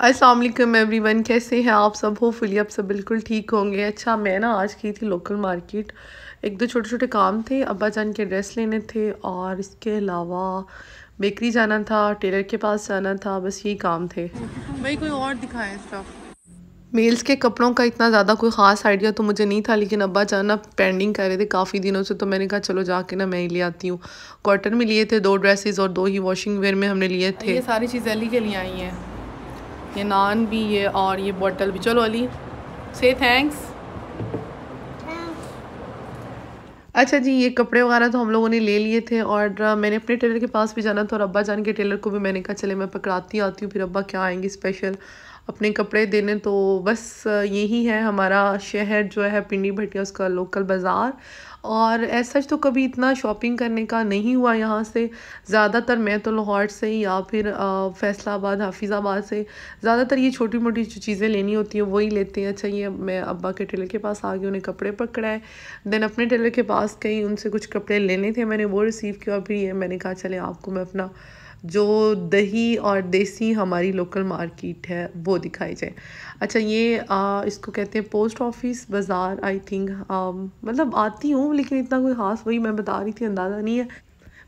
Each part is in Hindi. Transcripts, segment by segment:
असलम एवरी वन कैसे हैं आप सब हो फुली आप सब बिल्कुल ठीक होंगे अच्छा मैं ना आज की थी लोकल मार्केट एक दो छोटे छोटे काम थे अब्बा जान के ड्रेस लेने थे और इसके अलावा बेकरी जाना था टेलर के पास जाना था बस यही काम थे भाई कोई और दिखाएं स्टफ़ मेल्स के कपड़ों का इतना ज़्यादा कोई ख़ास आइडिया तो मुझे नहीं था लेकिन अब्बा जान ना पेंडिंग कर रहे थे काफ़ी दिनों से तो मैंने कहा चलो जाके ना मैं ही ले आती हूँ कॉटन में लिए थे दो ड्रेसेस और दो ही वॉशिंग वेयर में हमने लिए थे ये सारी चीज़ें अली के लिए आई हैं ये नान भी ये और ये बॉटल भी चलो अली से थैंक्स अच्छा जी ये कपड़े वगैरह तो हम लोगों ने ले लिए थे और मैंने अपने टेलर के पास भी जाना था और अब्बा जान के टेलर को भी मैंने कहा चले मैं पकड़ाती आती हूँ फिर अब्बा क्या आएंगे स्पेशल अपने कपड़े देने तो बस यही है हमारा शहर जो है पिंडी भटिया उसका लोकल बाज़ार और ऐसा सच तो कभी इतना शॉपिंग करने का नहीं हुआ यहाँ से ज़्यादातर मैं तो लाहौर से या फिर फैसलाबाद हाफिज़ाबाद से ज़्यादातर ये छोटी मोटी जो चीज़ें लेनी होती हैं वही लेते हैं अच्छा ये मैं अब्बा के टेलर के पास आ गई उन्हें कपड़े पकड़ाए देन अपने टेलर के पास गई उनसे कुछ कपड़े लेने थे मैंने वो रिसीव किया और फिर ये मैंने कहा चले आपको मैं अपना जो दही और देसी हमारी लोकल मार्केट है वो दिखाई जाए अच्छा ये आ, इसको कहते हैं पोस्ट ऑफिस बाज़ार आई थिंक मतलब आती हूँ लेकिन इतना कोई ख़ास वही मैं बता रही थी अंदाज़ा नहीं है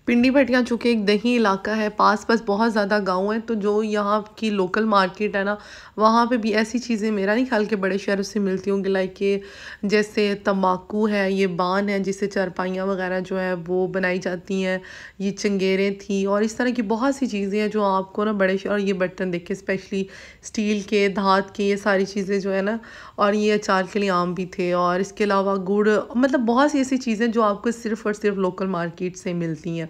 पिंडी भटिया चूँकि एक दही इलाका है पास पास बहुत ज़्यादा गाँव है तो जो यहाँ की लोकल मार्केट है ना वहाँ पे भी ऐसी चीज़ें मेरा नहीं ख्याल के बड़े शहरों से मिलती होंगी लाइक ये जैसे तम्बाकू है ये बान है जिससे चारपाइयाँ वगैरह जो है वो बनाई जाती हैं ये चंगेरें थी और इस तरह की बहुत सी चीज़ें हैं जो आपको ना बड़े और ये बर्तन देखे स्पेशली स्टील के धात के ये सारी चीज़ें जो है ना और ये अचार के लिए आम भी थे और इसके अलावा गुड़ मतलब बहुत सी ऐसी चीज़ें जो आपको सिर्फ़ और सिर्फ लोकल मार्केट से मिलती हैं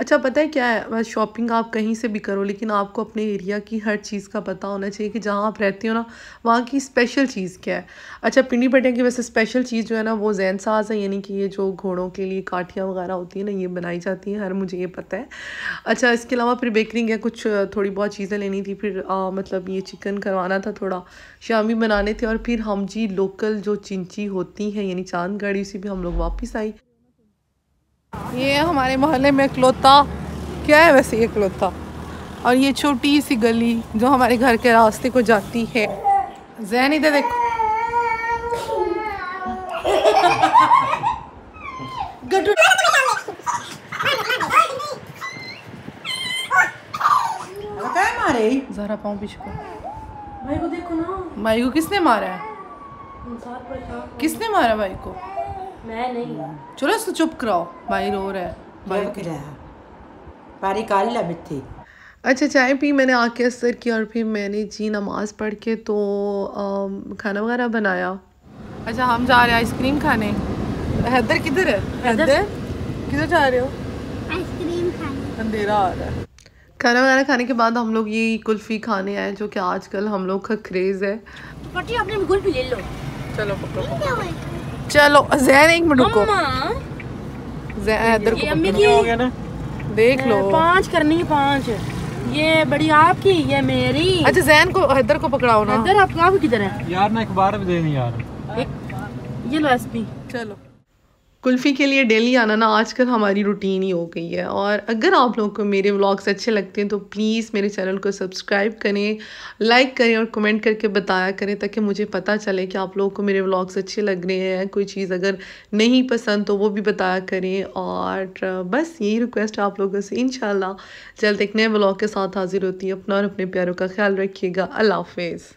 अच्छा पता है क्या है शॉपिंग आप कहीं से भी करो लेकिन आपको अपने एरिया की हर चीज़ का पता होना चाहिए कि जहाँ आप रहते हो ना वहाँ की स्पेशल चीज़ क्या है अच्छा पिंडी पटिया की वैसे स्पेशल चीज़ जो है ना वो जैन साज है यानी कि ये जो घोड़ों के लिए काठियाँ वगैरह होती है ना ये बनाई जाती हैं हर मुझे ये पता है अच्छा इसके अलावा फिर बेकरिंग है कुछ थोड़ी बहुत चीज़ें लेनी थी फिर आ, मतलब ये चिकन करवाना था थोड़ा शामी बनाने थे और फिर हम जी लोकल जो चिंची होती हैं यानी चांद गाड़ी उसी भी हम लोग वापस आई ये हमारे मोहल्ले में इकलौता क्या है वैसे ये इकलौता और ये छोटी सी गली जो हमारे घर के रास्ते को जाती है जहन इधर देखो जरा पीछे भाई को देखो ना भाई को किसने मारा है किसने मारा भाई को चलो इसको चुप कराओ भाई रो रहा है भाई कराया पारी काली ला मिट्टी अच्छा चाय पी मैंने आके असर किया और फिर मैंने जी नमाज़ पढ़ के तो आ, खाना वगैरह बनाया अच्छा हम जा रहे हैं आइसक्रीम खाने हैदर किधर है हैदर किधर जा रहे हो आइसक्रीम खाने अंधेरा आ रहा है खाना वगैरह खाने के बाद हम लोग ये कुल्फ़ी खाने आए जो कि आजकल हम लोग का क्रेज़ है पटी आपने कुल्फ़ी ले लो चलो पकड़ो चलो जैन एक मिनट रुको इधर देख लो पांच करनी है पांच ये बड़ी आपकी ये मेरी अच्छा जैन को हैदर को पकड़ाओ ना हैदर आप किधर है यार ना एक बार भी देनी यार एक, ये लो एसपी चलो कुल्फ़ी के लिए डेली आना ना आजकल हमारी रूटीन ही हो गई है और अगर आप लोगों को मेरे व्लॉग्स अच्छे लगते हैं तो प्लीज़ मेरे चैनल को सब्सक्राइब करें लाइक करें और कमेंट करके बताया करें ताकि मुझे पता चले कि आप लोगों को मेरे व्लॉग्स अच्छे लग रहे हैं कोई चीज़ अगर नहीं पसंद तो वो भी बताया करें और बस यही रिक्वेस्ट आप लोगों से इन जल्द एक नए ब्लॉग के साथ हाजिर होती है अपना और अपने प्यारों का ख्याल रखिएगा अल्लाह हाफिज़